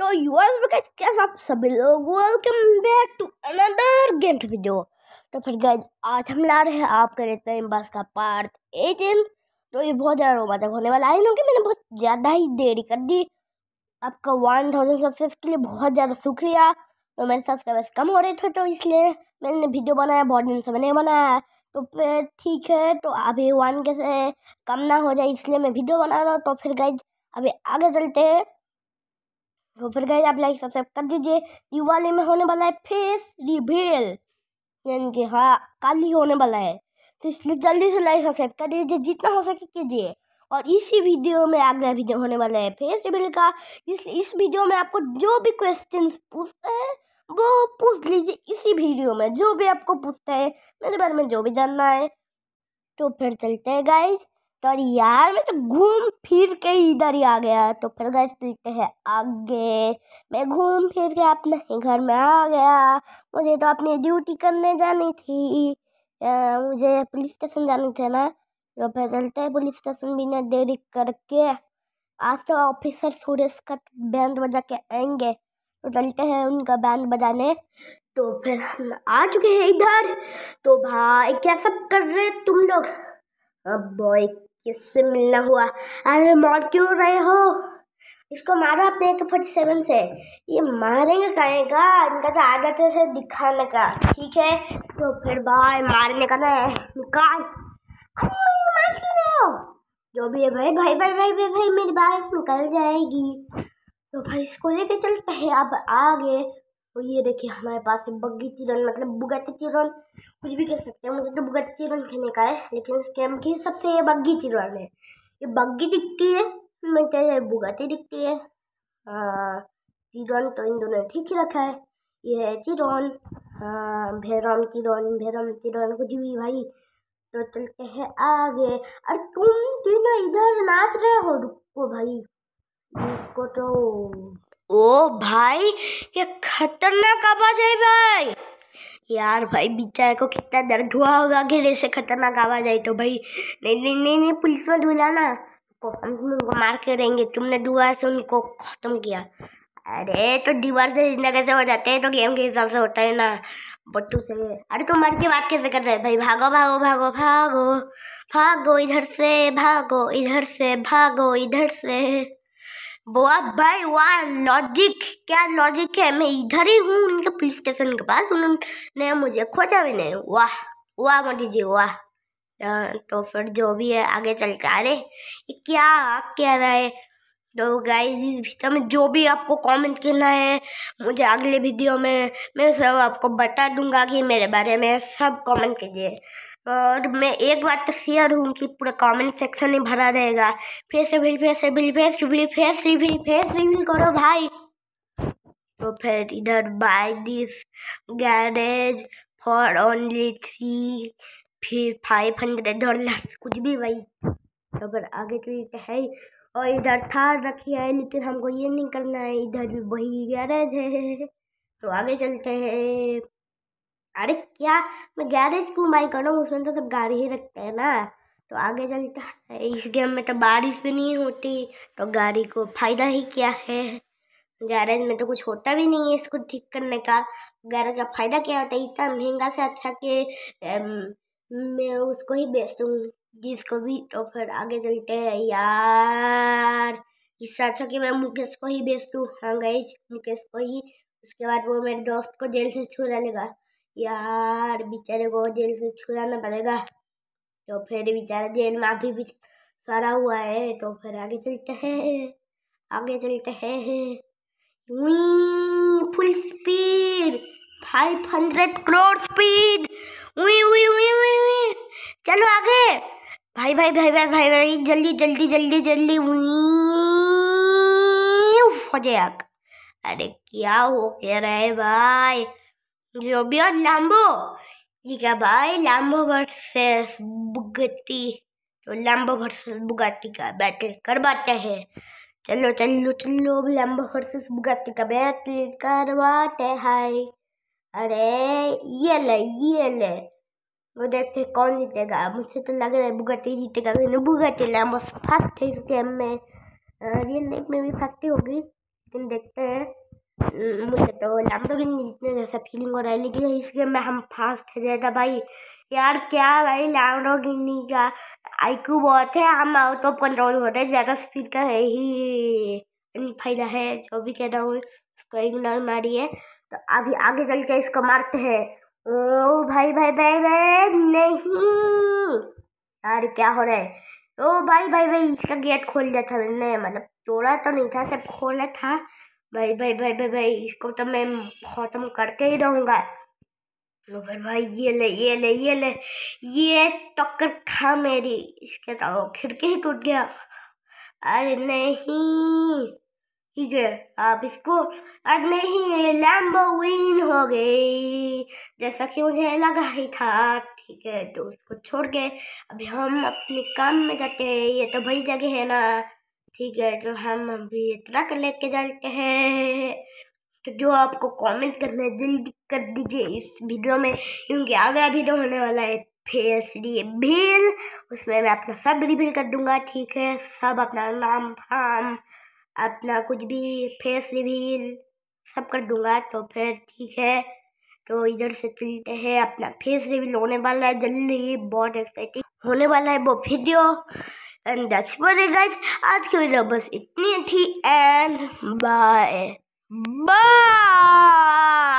तो कैसा कैसे आप सभी लोग welcome back to another game video तो फिर गैज आज हम ला रहे हैं आपका रहते हैं बस का पार्ट एटीन तो ये बहुत ज़्यादा रोमांचक होने वाला है क्योंकि मैंने बहुत ज़्यादा ही देरी कर दी आपका वन थाउजेंड सब्सक्राइब के लिए बहुत ज़्यादा शुक्रिया तो मेरे सब्सक्राइबर्स कम हो रहे थे तो इसलिए मैंने वीडियो बनाया बहुत दिन से मैंने बनाया तो फिर ठीक है तो अभी वन कैसे कम ना हो जाए इसलिए मैं वीडियो बना रहा हूँ तो फिर गैज अभी आगे चलते हैं तो फिर गए आप लाइक सब्सक्राइब कर दीजिए दिवाली में होने वाला है फेस रिवील यानी कि हाँ कल ही होने वाला है तो इसलिए जल्दी से लाइक सब्सक्राइब कर दीजिए जितना हो सके कीजिए और इसी वीडियो में अगला वीडियो होने वाला है फेस रिवील का इस इस वीडियो में आपको जो भी क्वेश्चन पूछते हैं वो पूछ लीजिए इसी वीडियो में जो भी आपको पूछता है मेरे बारे में जो भी जानना है तो फिर चलते हैं गाइज तो यार मैं तो घूम फिर के इधर ही आ गया तो फिर गैस चलते हैं आगे मैं घूम फिर के अपने घर में आ गया मुझे तो अपनी ड्यूटी करने जानी थी आ, मुझे पुलिस स्टेशन जानी थी ना तो फिर चलते हैं पुलिस स्टेशन भी ना देरी करके आज तो ऑफिसर सुरेश का बैंड बजा के आएंगे तो चलते हैं उनका बैंड बजाने तो फिर आ चुके हैं इधर तो भाई क्या सब कर रहे तुम लोग अब बॉय किससे मिलना हुआ अरे मार क्यों रहे हो इसको मारा अपने एक फोर्टी सेवन से ये मारेंगे कहे का इनका तो आदत है से दिखाने का ठीक है तो फिर भाई मारने का ना है मार क्यों रहे हो जो भी है भाई भाई भाई भाई भाई भाई मेरी बात निकल जाएगी तो भाई इसको लेके चलते हैं अब आगे तो ये देखिए हमारे पास है बग्गी चिरन मतलब बुगत चिरन कुछ भी कह सकते हैं मुझे तो बुगत चिरन खेलने का है लेकिन इस गेम की सबसे ये बग्गी चिरन है ये बग्गी दिखती है मैं कह रही दिखती है चिरन तो इन दोनों ने ठीक ही रखा है ये है चिरन भैरम चिरन भैरम चिरन कुछ भी भाई तो चलते हैं आगे अरे तुम तीनों इधर नाच रहे हो रुको भाई इसको तो ओ भाई ये खतरनाक आवाज है भाई यार भाई बिचारे को कितना दर्द हुआ होगा गिरे से खतरनाक आवाज आई तो भाई नहीं नहीं नहीं नहीं पुलिस में को हम उनको मार के रहेंगे तुमने दुआ से उनको ख़त्म किया अरे तो दीवार से जिंदा कैसे हो जाते हैं तो गेम के हिसाब से होता है ना बट्टू से अरे तुम तो मर के बात कैसे कर रहे हैं भाई भागो भागो भागो भागो भागो इधर से भागो इधर से भागो इधर से बोआ भाई वाह लॉजिक क्या लॉजिक है मैं इधर ही हूँ उनके पुलिस स्टेशन के पास उन्होंने मुझे खोजा भी नहीं वाह वाह मोदी जी वाह हाँ, तो फिर जो भी है आगे चल के अरे क्या कह रहा है तो गाइस इस वीडियो में जो भी आपको कमेंट करना है मुझे अगले वीडियो में मैं सब आपको बता दूंगा कि मेरे बारे में सब कमेंट कीजिए और मैं एक बार तो शेयर हूँ कि पूरा कमेंट सेक्शन में भरा रहेगा face reveal face reveal face review face review face review करो भाई तो फिर इधर by this garage for only three फिर फाइव हंड्रेड डॉलर कुछ भी वही तो फिर आगे तो, तो है और इधर थार रखी है लेकिन हमको ये नहीं करना है इधर भी वही गैरेज है तो आगे चलते हैं अरे क्या मैं गैरेज क्यों बाई कर रहा हूँ उसमें तो सब गाड़ी ही रखते हैं ना तो आगे चलता है इस गेम में तो बारिश भी नहीं होती तो गाड़ी को फ़ायदा ही क्या है गैरेज में तो कुछ होता भी नहीं है इसको ठीक करने का गैरेज का फ़ायदा क्या होता है इतना महंगा से अच्छा कि मैं उसको ही बेच दूँगी जिसको भी तो फिर आगे चलते हैं यार इससे अच्छा कि मैं मुकेश को ही बेच दूँ हाँ गई मुकेश को ही उसके बाद वो मेरे दोस्त को जेल से छुड़ा लेगा यार बेचारे को जेल से छुड़ाना पड़ेगा तो फिर बेचारा जेल में अभी भी सड़ा हुआ है तो फिर आगे चलते हैं आगे चलते हैं full speed five hundred crore speed उई उई उई उई उई चलो आगे भाई भाई भाई भाई भाई भाई जल्दी जल्दी जल्दी जल्दी हो जाए अरे क्या हो कह रहा है भाई Robbie on Lambo. You can buy Lambo versus Bugatti. तो लैम्बो वर्सेस बुगाटी का बैटल करवाते हैं चलो चलो चलो लैम्बो वर्सेस बुगाटी का बैटल करवाते हैं अरे ये ले ये ले वो देखते कौन जीतेगा मुझे तो लग रहा है बुगाटी जीतेगा मैंने बुगाटी लैम्बो फर्स्ट है इस गेम में रियल लाइफ में भी फर्स्ट होगी लेकिन देखते हैं मुझे तो तो इतने जैसा फीलिंग हो रहा है लेकिन इस गेम में हम फास्ट है ज़्यादा भाई यार क्या भाई लामडो गिनी का आईक्यू बहुत है हम आउट ऑफ कंट्रोल हो रहे हैं ज़्यादा स्पीड का है ही फायदा है जो भी कह रहा हूँ उसको इग्नोर मारिए तो अभी आगे चल के इसको मारते हैं ओ भाई भाई भाई भाई नहीं यार क्या हो रहा है ओ भाई भाई भाई इसका गेट खोल दिया था मैंने मतलब तोड़ा तो नहीं था सब खोला था भाई भाई भाई भाई भाई इसको तो मैं ख़त्म करके ही रहूँगा लो भाई भाई ये ले ये ले ये ले ये टक्कर खा मेरी इसके तो खिड़की ही टूट गया अरे नहीं ठीक है आप इसको अरे नहीं लैम्बो विन हो गई जैसा कि मुझे लगा ही था ठीक है तो उसको छोड़ के अभी हम अपने काम में जाते हैं ये तो भाई जगह है ना ठीक है तो हम अभी इतना कर लेके चलते हैं तो जो आपको कमेंट करना है जल्दी कर दीजिए इस वीडियो में क्योंकि आगे तो होने वाला है फेस बिल उसमें मैं अपना सब रिवील कर दूंगा ठीक है सब अपना नाम फाम अपना कुछ भी फेस रिवील सब कर दूंगा तो फिर ठीक है तो इधर से चलते हैं अपना फेस रिवील होने वाला है जल्दी बहुत एक्साइटिंग होने वाला है वो video And that's what it guys. I'll give it a bus it and bye. Bye.